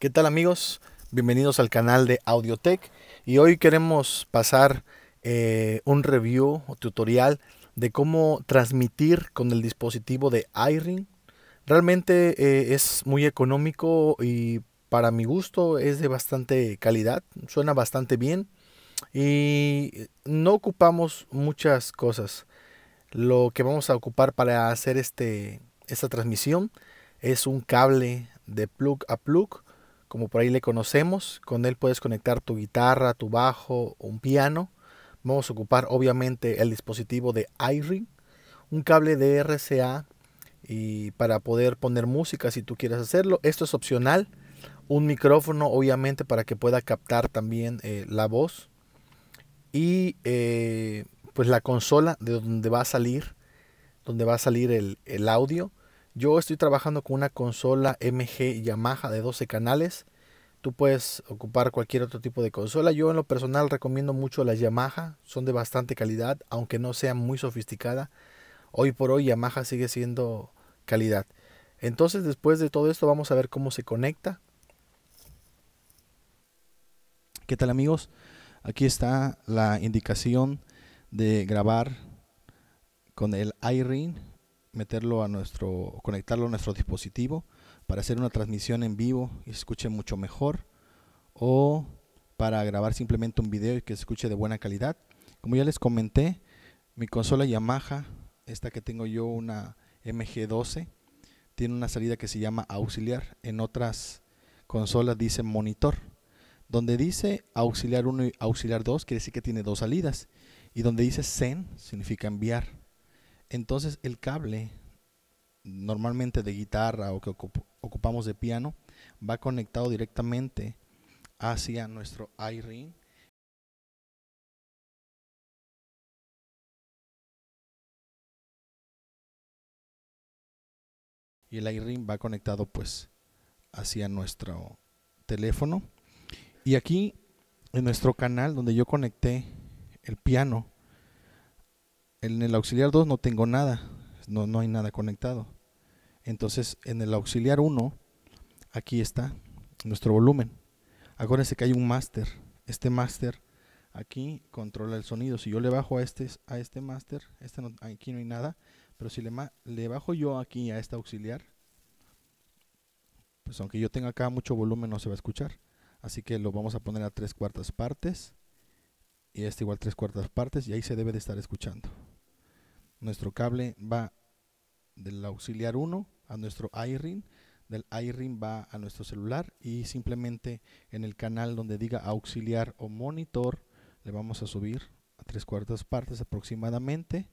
¿Qué tal amigos? Bienvenidos al canal de Audiotech y hoy queremos pasar eh, un review o tutorial de cómo transmitir con el dispositivo de iRing. Realmente eh, es muy económico y para mi gusto es de bastante calidad, suena bastante bien y no ocupamos muchas cosas. Lo que vamos a ocupar para hacer este, esta transmisión es un cable de plug a plug como por ahí le conocemos. Con él puedes conectar tu guitarra, tu bajo, un piano. Vamos a ocupar obviamente el dispositivo de iRing, un cable de RCA y para poder poner música si tú quieres hacerlo. Esto es opcional. Un micrófono obviamente para que pueda captar también eh, la voz. Y eh, pues la consola de donde va a salir, donde va a salir el audio yo estoy trabajando con una consola MG Yamaha de 12 canales. Tú puedes ocupar cualquier otro tipo de consola. Yo en lo personal recomiendo mucho las Yamaha. Son de bastante calidad, aunque no sea muy sofisticada. Hoy por hoy Yamaha sigue siendo calidad. Entonces después de todo esto vamos a ver cómo se conecta. ¿Qué tal amigos? Aquí está la indicación de grabar con el iRing meterlo a nuestro, conectarlo a nuestro dispositivo para hacer una transmisión en vivo y se escuche mucho mejor o para grabar simplemente un video y que se escuche de buena calidad. Como ya les comenté, mi consola Yamaha, esta que tengo yo, una MG12, tiene una salida que se llama auxiliar. En otras consolas dice monitor. Donde dice auxiliar 1 y auxiliar 2 quiere decir que tiene dos salidas. Y donde dice send significa enviar. Entonces el cable normalmente de guitarra o que ocupamos de piano va conectado directamente hacia nuestro iRing y el iRing va conectado pues hacia nuestro teléfono y aquí en nuestro canal donde yo conecté el piano en el auxiliar 2 no tengo nada, no, no hay nada conectado. Entonces en el auxiliar 1, aquí está nuestro volumen. Acuérdense que hay un máster. Este máster aquí controla el sonido. Si yo le bajo a este, a este máster, este aquí no hay nada, pero si le, le bajo yo aquí a este auxiliar, pues aunque yo tenga acá mucho volumen no se va a escuchar. Así que lo vamos a poner a tres cuartas partes y este igual tres cuartas partes y ahí se debe de estar escuchando. Nuestro cable va del auxiliar 1 a nuestro iRing, del iRing va a nuestro celular y simplemente en el canal donde diga auxiliar o monitor le vamos a subir a tres cuartas partes aproximadamente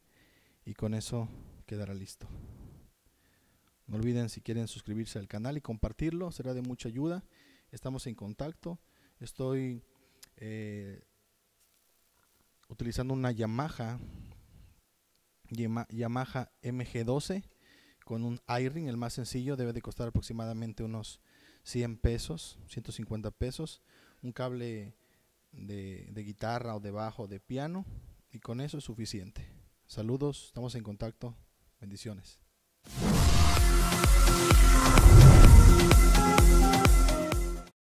y con eso quedará listo. No olviden si quieren suscribirse al canal y compartirlo, será de mucha ayuda. Estamos en contacto. Estoy eh, utilizando una Yamaha Yamaha MG12 con un iRing, el más sencillo, debe de costar aproximadamente unos 100 pesos, 150 pesos, un cable de, guitarra o de bajo de piano y con eso es suficiente. Saludos, estamos en contacto, bendiciones.